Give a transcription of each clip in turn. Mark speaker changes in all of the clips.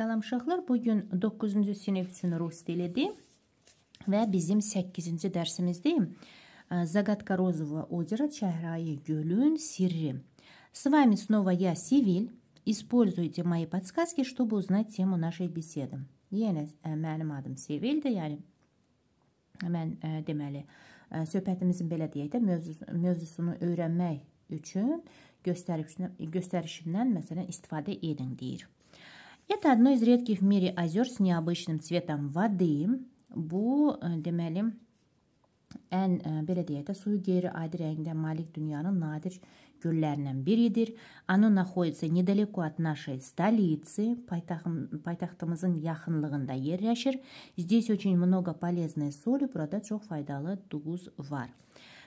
Speaker 1: Salam uşaqlar, bugün 9-cu sinif üçün rus dilidir və bizim 8-ci dərsimizdir. Zagadka Розового озера Чайраи Гюлюн Сирри. С вами снова я, Сивиль. Используйте мои подсказки, чтобы узнать тему нашей беседы. Yəni, mənim adım Sevildir, yəni mən э, deməli, э, söhbətimizin belə deyək də, mövzus mövzusunu öyrənmək üçün göstərişimdən, məsələn, istifadə edin deyir. Это одно из редких в мире озер с необычным цветом воды. Bu, deməli, ən belə deyək də suyu qeyri-adi rəngdə malik dünyanın nadir göllərindən biridir. Оно находится недалеко от нашей столицы, paytaxtımızın yaxınlığında yerləşir. Здесь очень много полезной соли, burada çox faydalı duz var.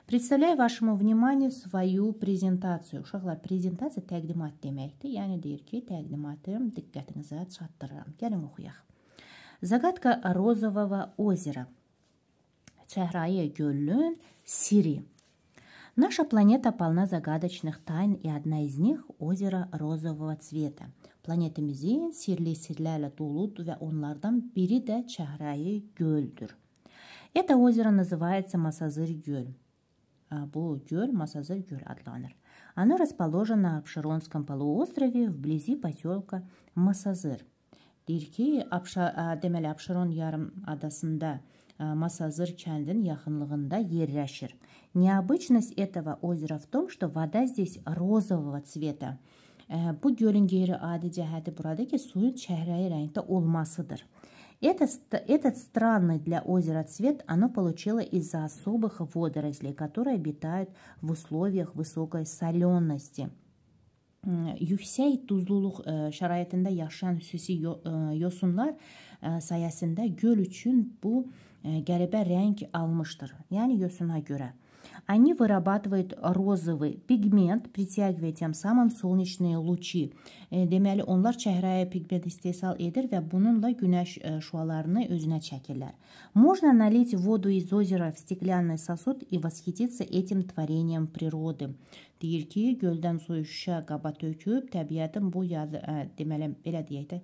Speaker 1: Представляю вашему вниманию свою prezentasiya. Uşaqlar, prezentasiya təqdimat deməkdir. Yəni deyir ki, təqdimatım diqqətinizə çatdırıram. Gəlin oxuyaq. Zagadka Розового озера. Çəhrayı gölün siri. Наша планета полна загадочных тайн, и одна из них – озеро розового цвета. Planetimizin sirli sirlərlə doludur və onlardan biri də Çəhrayı göldür. Это озеро называется Масазыр гölь. Блу-Гюр-Масазы-Гюр Атланер. Она расположена в Широнском полуострове вблизи поселка Масазыр. Deyir ki, Abşa, deməli Abşeron yarım adasında Масазыр kəndin yaxınlığında yerləşir. Необычность этого озера в том, что вода здесь розового цвета. Bu gölün qeyri-adi cəhəti burada ki, suyun çəhrəyi rəngdə olmasıdır. Этот, этот странный для озера цвет оно получило из-за особых водорослей, которые обитают в условиях высокой солености. Yüksək duzluluq şəraitində yaşayan xüsusi yosunlar sayəsində göl üçün bu qəribə rəng almışdır. Yəni yosuna görə. Они вырабатывают розовый pigment, pritiagivə təm samam solnечные лучи. Deməli, onlar çəhrəyə pigment istehsal edir və bununla günəş şüalarını özünə çəkirlər. Можно налить воду из озера в стеклянный сосуд и восхититься этим творением природы. Deyir ki, göldən suyu şüşə qaba töküb təbiətin bu yadı, ə, deməli, belə deyək də,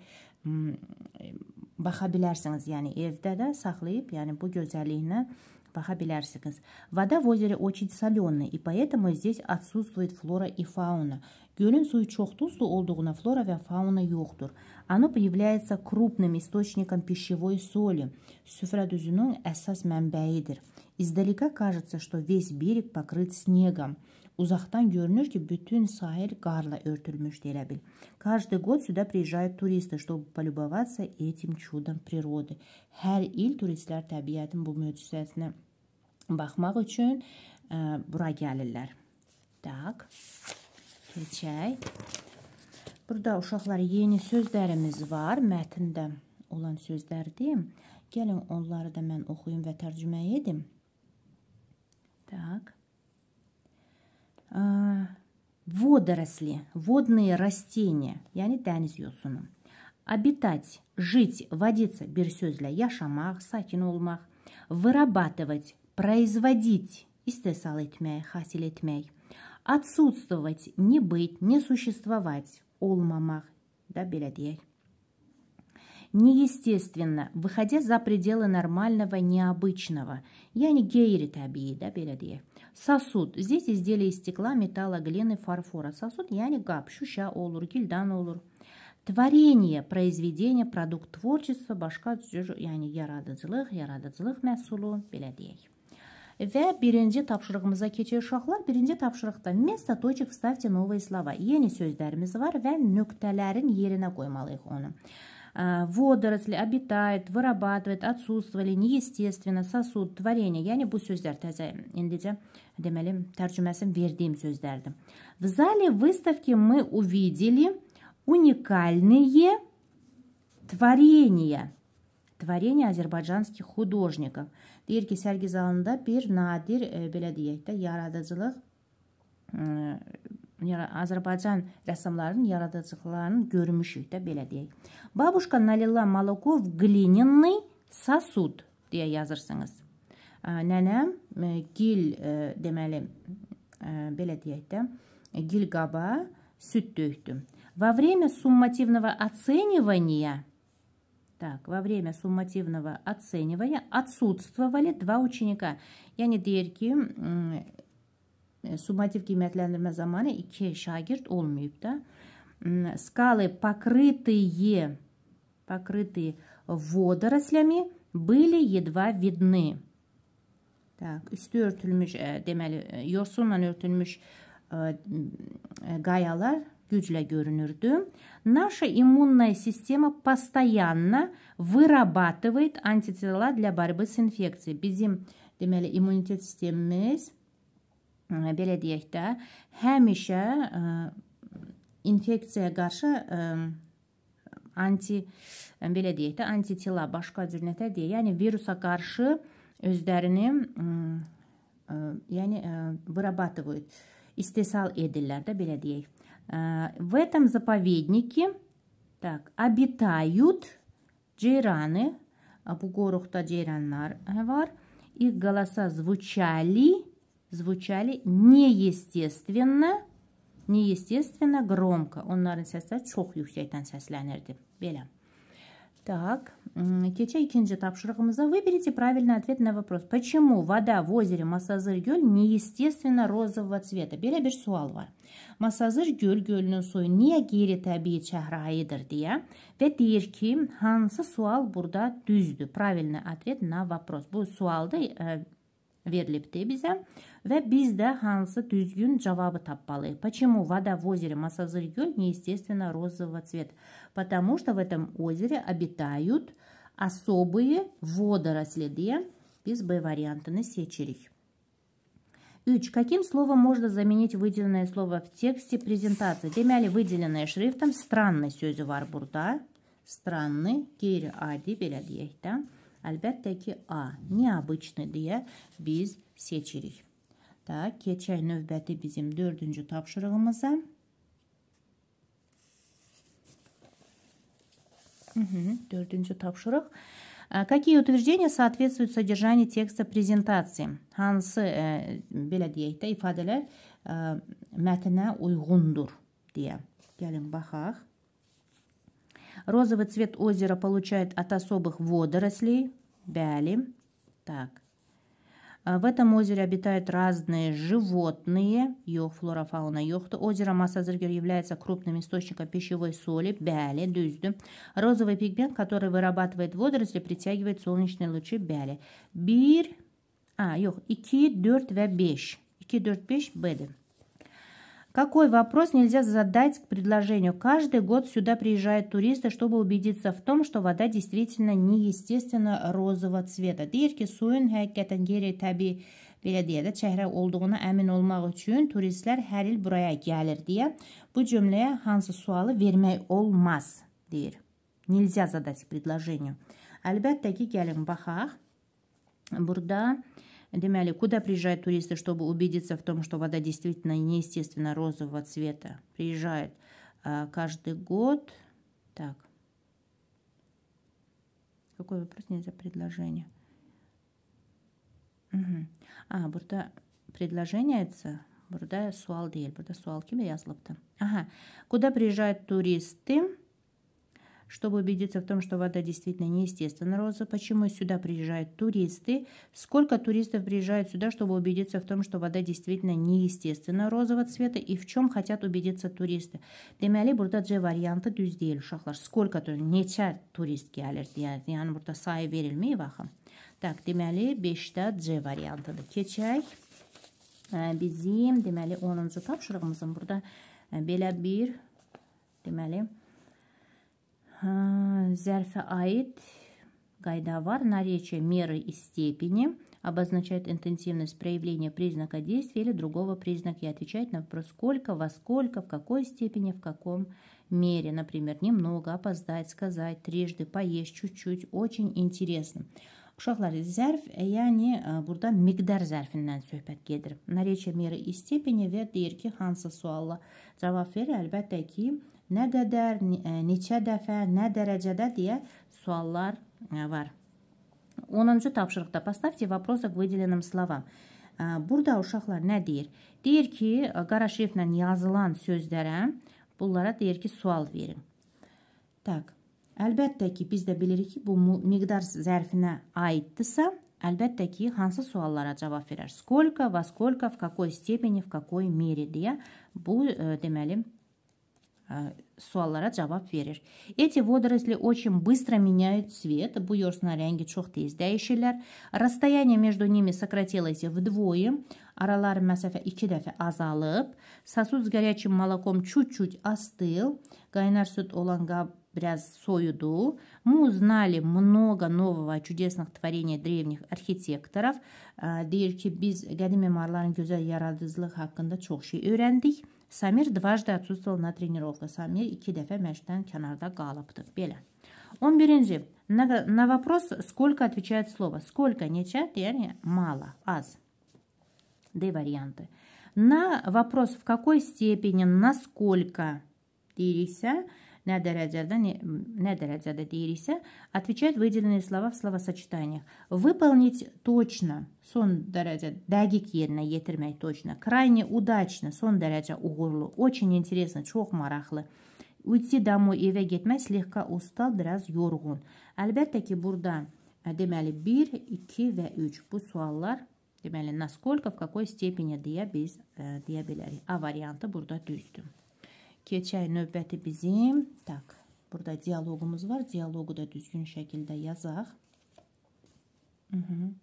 Speaker 1: baxa bilərsiniz, yəni evdə də saxlayıb, yəni bu gözəlliyinə Паха bilersiniz. Вода в озере очень соленая, и поэтому здесь отсутствует флора и фауна. Gölün suyu çok tuzlu olduğuna flora ve fauna Оно появляется крупным источником пищевой соли. Süfra эсас esas Издалека кажется, что весь берег покрыт снегом. Uzaqdan görünür ki, bütün sahil qarla örtülmüşdü elə bil. Каждый год сюда приезжают туристы, чтобы полюбоваться этим чудом природы. Hər il turistlər təbiətin bu möcüzəsinə baxmaq üçün ə, e, bura gəlirlər. Так, keçək. Burada uşaqlar yeni sözlərimiz var mətndə olan sözlərdir. Gəlin onları da mən oxuyum və tərcümə edim. Так. А, водоросли, водные растения. я Yani deniz yosunu. Обитать, жить, водиться. Bir sözle сатинулмах, Вырабатывать, производить. İstesal etmek, hasil etmek. Отсутствовать, не быть, не существовать. Olmamak. Да, belə Неестественно, выходя за пределы нормального, необычного. Yani gayri tabii, да, belə Сосуд. Здесь изделия из стекла, металла, глины, фарфора. Сосуд yani гап, шуща olur, гильдан olur. Творение, произведение, продукт творчества, башка түзür, yəni yaradıcılıq, yaradıcılıq məhsulu, belə deyək. Və birinci tapşırığımıza keçir uşaqlar. Birinci tapşırıqda место точек ставьте новые слова. Yeni sözlərimiz var və nöqtələrin yerinə qoymalıyıq onu. Э, водоросли, обитает, вырабатывает, отсутствовали, неестественно, сосуд, творения. творение. Яғни бұл сөздер таза ендіде демели тәржімесін бердейм сөздерді. В зале выставки мы увидели уникальные творения. Творения азербайджанских художников. Дейірке сәрге залында бір надир э, беләдейекті ярадызылық э, Azərbaycan rəssamlarının yaradıcılıqlarını görmüşük də belə deyək. Babuşka Nalila Malakov glininny sasud deyə yazırsınız. Nənəm gil deməli belə deyək də gil qaba süd tökdü. Во время суммативного оценивания Так, во время суммативного оценивания отсутствовали два ученика. Yani deyir ki, E, summativ qiymətləndirmə zamanı iki şagird olmayıb da. Скалы, покрытые, покрытые водорослями, были едва видны. Так, üstü örtülmüş, e, deməli, e, yosunla örtülmüş qayalar güclə görünürdü. Наша иммунная система постоянно вырабатывает антитела для борьбы с инфекцией. Bizim, deməli, immunitet sistemimiz belə deyək də, həmişə ə, infeksiyaya qarşı ə, anti belə deyək də, antitila başqa cür nətə deyə, yəni virusa qarşı özlərini ə, ə, yəni вырабатывают, istehsal edirlər də belə deyək. В этом заповеднике так обитают джейраны, bu qoruqda ceyranlar var. Их голоса звучали звучали неестественно, неестественно громко. Onların səsləri çox yüksəkdən səslənirdi. Belə. Так, keçək ikinci tapşırığımıza. Выберите правильный ответ на вопрос. Почему вода в озере Масазыр-Göl неестественно розового цвета? Belə bir sual var. Masazır-Göl gölünün suyu niyə qeyri-təbii çəhrayıdır deyə və deyir ki, hansı sual burada düzdür? Правильный ответ на вопрос. Bu sualda verilibdir bizə və biz də hansı düzgün cavabı tapmalıyıq. Почему вода в озере масазырь неестественно розового цвета? Потому что в этом озере обитают особые водоросли diye biz варианта на сечерих. Юч, Каким словом можно заменить выделенное слово в тексте презентации? Демяли выделенное шрифтом странный сөзі бар burada. Странный, geri adi belə deyək Əlbəttə ki, A neobычный deyə biz seçirik. Da, keçək növbəti bizim dördüncü tapşırığımıza. Угу, dördüncü tapşırıq. Какие утверждения соответствуют содержанию текста презентации? Hansı, ə, э, belə deyək də, ifadələr э, ə, mətinə uyğundur deyə. Gəlin, baxaq. Розовый цвет озера получает от особых водорослей, бяли. Так. А, в этом озере обитают разные животные. Йох, флора, фауна, йохта. Озеро Масазергер является крупным источником пищевой соли, бяли, дюзды. Розовый пигмент, который вырабатывает водоросли, притягивает солнечные лучи бяли. Бир, а, йох, ики дёрт ве беш. Ики дёрт беш беден. Какой вопрос нельзя задать к предложению? Каждый год сюда приезжают туристы, чтобы убедиться в том, что вода действительно неестественно розового цвета. Deyir ki, suyun həqiqətən qeyri təbii belə deyə də çəhrə olduğuna əmin olmaq üçün turistlər hər il buraya gəlir deyə bu cümləyə hansı sualı vermək olmaz deyir. Nельзя задать к предложению. Əlbəttə ki, gəlin baxaq. Burada Демяли, куда приезжают туристы, чтобы убедиться в том, что вода действительно неестественно розового цвета? Приезжают а, каждый год. Так. Какой вопрос? Нет, за предложение. Угу. А, бурда предложение это бурда sual бурда Burada sual Ага. Куда приезжают туристы? Чтобы убедиться в том, что вода действительно неестественно роза, почему сюда приезжают туристы, сколько туристов приезжают сюда, чтобы убедиться в том, что вода действительно неестественно розового цвета и в чем хотят убедиться туристы. Демяли бурда же варианты düzdeyil шахлар. Сколько то neçə turist gəlir? Yəni, yəni burada sayı verilmir baxın. Так, deməli бешта də C variantıdır. Keçək bizim deməli 10-cu tapşırığımızın burada belə bir deməli Э, Зерфа аид, гайдавар, наречие меры и степени, обозначает интенсивность проявления признака действия или другого признака и отвечает на вопрос сколько, во сколько, в какой степени, в каком мере. Например, немного, опоздать, сказать, трижды, поесть чуть-чуть. Очень интересно. Uşaqlar, zərf, yəni burada miqdar zərfindən söhbət gedir. Nareciye meri i stepeni və deyir ki, hansı sualla cavab verir? Əlbəttə ki, nə qədər, e, neçə dəfə, nə dərəcədə deyə suallar e, var. 10-cu tapşırıqda поставьте вопросы к выделенным словам. Burada uşaqlar nə deyir? Deyir ki, qara şriftlə yazılan sözlərə bunlara deyir ki, sual verin. Tak. Əlbəttə ki, biz də bilirik ki, bu miqdar zərfinə aiddirsə, əlbəttə ki, hansı suallara cavab verər? Skolka, va skolka, v какой степени, в какой мере deyə bu e, deməli suallara cavab verir. Eti водоросли очень быстро меняют цвет. Буёрсна рəngi çox tez dəyişirlər. Расстояние между ними сократилось вдвое. Aralar məsafə 2 dəfə azalıb. Сосуд с горячим молоком чуть-чуть остыл. Qaynar süd olan qab biraz союду. Мы узнали много нового чудесных творений древних архитекторов. Deyir ki, biz qədim memarların gözəl yaradıcılığı haqqında çox şey öyrəndik. Samir dvajda отсутствовал на тренировках. Samir iki dəfə məşqdən kənarda qalıbdı. Belə. 11-ci. На, на вопрос сколько отвечает слово. Сколько, нече, yani мало, аз. Д варианты. На вопрос в какой степени, насколько, дирися, на дәрәҗәдә, на дәрәҗәдә дейрисә, отвечает выделенные слова в словосочетаниях. Выполнить точно, сон дәрәҗә, дәгик yerine getirmek точно. Крайне удачно, сон дәрәҗә угурлы. Очень интересно, çok maraqlı. Уйти домой evə getmək слегка ustal, biraz yorğun. Əlbəttə ki, burada deməli 1, 2 və 3 bu suallar Deməli, naskолько, в какой степени deyə biz ə, deyə bilərik. A variantı burada düzdür. Keçək növbəti bizim. Tak, burada dialoqumuz var. Dialoqu da düzgün şəkildə yazaq. Hı mhm. -hı.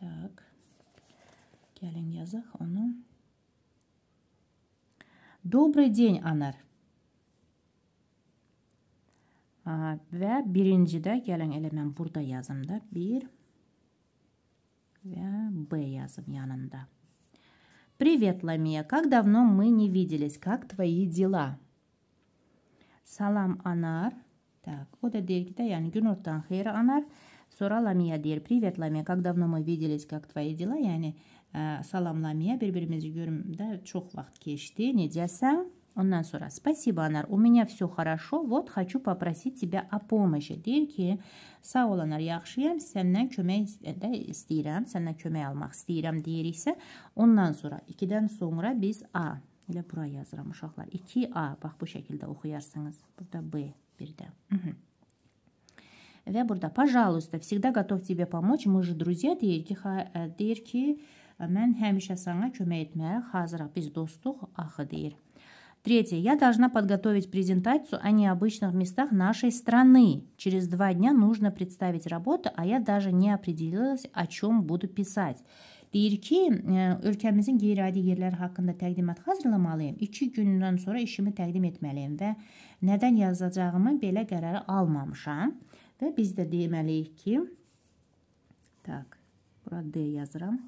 Speaker 1: Tak. Gəlin yazaq onu. Добрый день, Anar. Və birincidə gəlin elə mən burada yazım da. 1 və B yazım yanında. «Привет, Ламия, как давно мы не виделись, как твои дела?» Салам Анар. Так, o da der ki de yani gün ortadan hayra Anar. Sonra Lamia der. Привет, Lamia, как давно мы виделись, как твои дела? Yani e, salam Lamia, birbirimizi görümdə çox vaxt keçdi. Necəsən? Ondan sonra спасибо Anar. У меня все хорошо. Вот хочу попросить тебя о помощи. Deyir ki, sağ ol Anar, yaxşıyam. Səndən kömək də istəyirəm. Səndən kömək almaq istəyirəm deyiriksə, ondan sonra 2-dən sonra biz A elə bura yazıram uşaqlar. 2A bax bu şəkildə oxuyarsınız. Burada B bir də. Hı -hı. Və burada пожалуйста, всегда готов тебе помочь. Мы же друзья deyir ki, deyir ki, mən həmişə sənə kömək etməyə hazıram. Biz dostuq axı deyir. Третье. Я должна подготовить презентацию о необычных местах нашей страны. Через два дня нужно представить работу, а я даже не определилась, о чем буду писать. Deyir ki, ölkəmizin e, qeyri-adi yerləri haqqında təqdimat hazırlamalıyım. 2 gündən sonra işimi təqdim etməliyəm və nədən yazacağımı belə qərarı almamışam. Və biz də deməliyik ki, tak, bura D yazıram.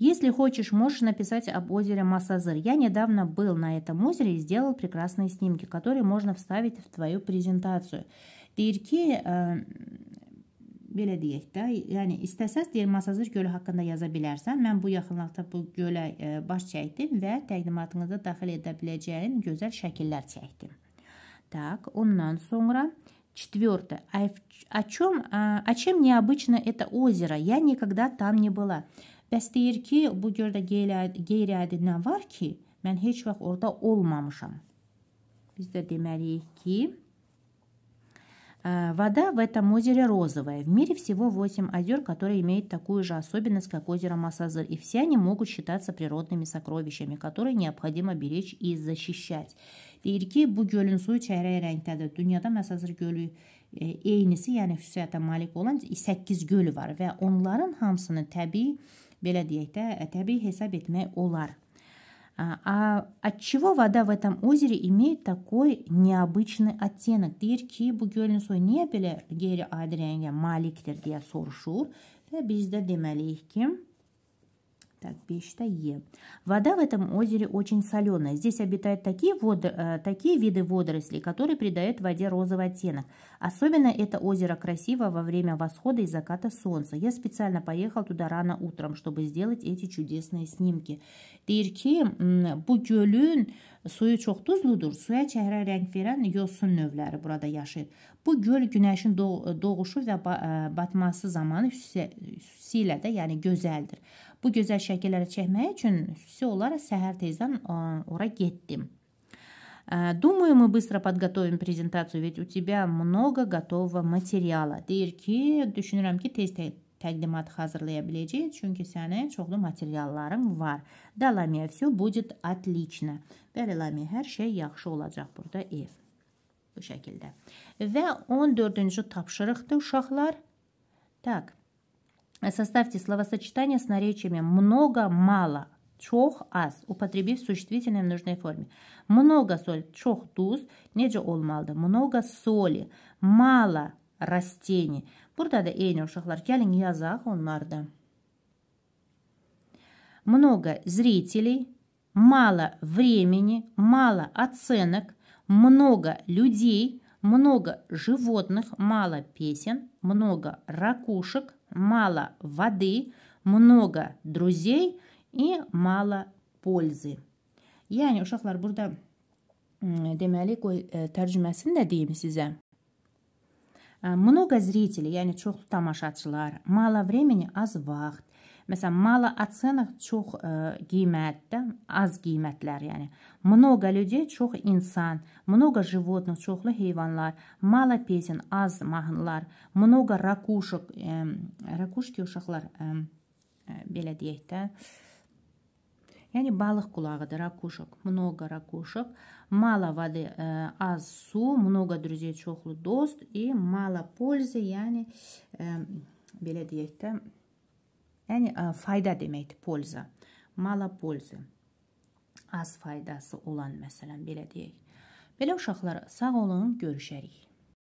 Speaker 1: Если хочешь, можешь написать об озере Масазыр. Я недавно был на этом озере и сделал прекрасные снимки, которые можно вставить в твою презентацию. Дирки belə deyək də, yəni istəsəz deyir Masazır gölü haqqında yaza bilərsən. Mən bu yaxınlıqda bu gölə baş çəkdim və təqdimatınıza daxil edə biləcəyin gözəl şəkillər çəkdim. Так, ondan sonra четвёртое. А о чем а, о чем необычно это озеро? Я никогда там не была. Bəs deyir ki, bu gördə qeyri-adi nə var ki, mən heç vaxt orada olmamışam. Biz də deməliyik ki, э, Вода в этом озере розовая. В мире всего 8 озер, которые имеют такую же особенность, как озеро Масазыр, и все они могут считаться природными сокровищами, которые необходимо беречь и защищать. Deyir ki, bu gölün suyu çəyrək rəngdədir. Dünyada Masazır gölü e, eynisi, yəni xüsusiyyətə malik olan 8 göl var və onların hamısının təbii belə deyək də, e, təbii hesab etmək olar. А от чего вода в этом озере имеет такой необычный оттенок? Deyir ki, bu gölün suyu niyə belə qeyri-adi rəngə malikdir deyə soruşur və biz də deməliyik ki, Так, пища Е. Вода в этом озере очень соленая. Здесь обитают такие, водо... Э, такие виды водорослей, которые придают воде розовый оттенок. Особенно это озеро красиво во время восхода и заката солнца. Я специально поехал туда рано утром, чтобы сделать эти чудесные снимки. Дейрки, бу гölün suyu çok tuzludur. Suya çehre renk veren yosun növləri burada yaşayır. Bu göl günəşin doğ doğuşu və batması zamanı Bu gözəl şəkilləri çəkmək üçün xüsusi olaraq səhər tezdən e, ora getdim. E, думаю, мы быстро подготовим презентацию, ведь у тебя много готового материала. Deyir ki, düşünürəm ki, tez təqdimat hazırlaya biləcəyik, çünki sənə çoxlu materialların var. Да, Ламия, все будет отлично. Bəli, Lamia, hər şey yaxşı olacaq burada ev. Bu şəkildə. Və 14-cü tapşırıqdır uşaqlar. Так, Составьте словосочетание с наречиями «много», «мало», чох аз, употребив существительное в нужной форме. Много соль, чох туз, nece олмалда. Много соли, мало растений. Burada da eyni uşaqlar, gəlin yazaq onlar da. Много зрителей, мало времени, мало оценок, много людей, много животных, мало песен, много ракушек, мало воды, много друзей и мало пользы. Yəni uşaqlar burada deməli qoy tərcüməsini də deyim sizə. Много зрителей, yəni çoxlu tamaşaçılar, мало времени, az vaxt, Məsələn, мало оценок çox ə, e, qiymətdə, az qiymətlər, yəni много людей çox insan, много животных çoxlu heyvanlar, мало песен az mahnılar, много ракушек, ə, ракушки uşaqlar ə, e, ə, e, belə deyək də. Yəni balıq qulağıdır, ракушек, много ракушек, мало воды, ə, az su, много друзей çoxlu dost и мало пользы, yəni ə, belə deyək də Yəni fayda deməkdir, polza. Mala polza. Az faydası olan məsələn belə deyək. Belə uşaqlar, sağ olun, görüşərik.